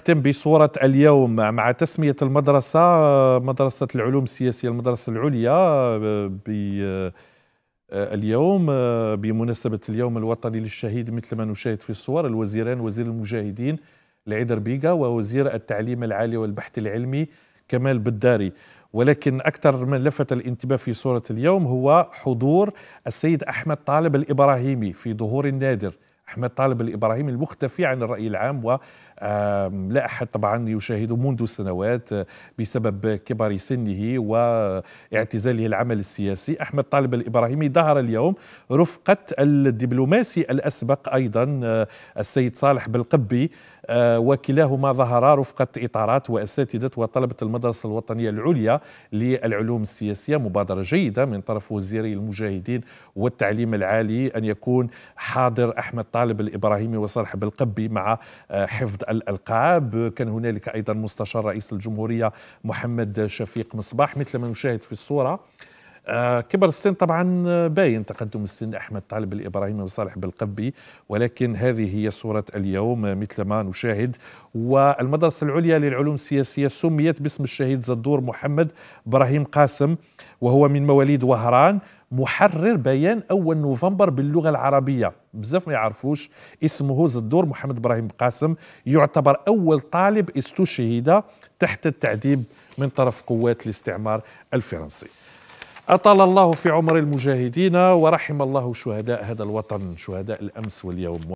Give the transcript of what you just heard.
نختم بصورة اليوم مع تسمية المدرسة مدرسة العلوم السياسية المدرسة العليا ب آه، اليوم آه، بمناسبة اليوم الوطني للشهيد مثل ما نشاهد في الصور الوزيران وزير المجاهدين العيدر بيقا ووزير التعليم العالي والبحث العلمي كمال بداري ولكن أكثر من لفت الانتباه في صورة اليوم هو حضور السيد أحمد طالب الإبراهيمي في ظهور نادر أحمد طالب الإبراهيمي المختفي عن الرأي العام و لا أحد طبعا يشاهده منذ سنوات آه، بسبب كبر سنه واعتزاله العمل السياسي أحمد طالب الإبراهيمي ظهر اليوم رفقة الدبلوماسي الأسبق أيضا آه، السيد صالح بالقبي آه، وكلاهما ظهرا رفقة إطارات وأساتذة وطلبة المدرسة الوطنية العليا للعلوم السياسية مبادرة جيدة من طرف وزيري المجاهدين والتعليم العالي أن يكون حاضر أحمد طالب الإبراهيمي وصالح بالقبي مع حفظ الالقاب كان هنالك ايضا مستشار رئيس الجمهوريه محمد شفيق مصباح مثل ما نشاهد في الصوره آه، كبر السن طبعا باين تقدم السن احمد طالب الابراهيمي وصالح بالقبي ولكن هذه هي صوره اليوم مثل ما نشاهد والمدرسه العليا للعلوم السياسيه سميت باسم الشهيد زدور محمد ابراهيم قاسم وهو من مواليد وهران محرر بيان اول نوفمبر باللغه العربيه بزاف ما يعرفوش اسمه زدور محمد ابراهيم قاسم يعتبر اول طالب استشهد تحت التعذيب من طرف قوات الاستعمار الفرنسي أطال الله في عمر المجاهدين ورحم الله شهداء هذا الوطن شهداء الأمس واليوم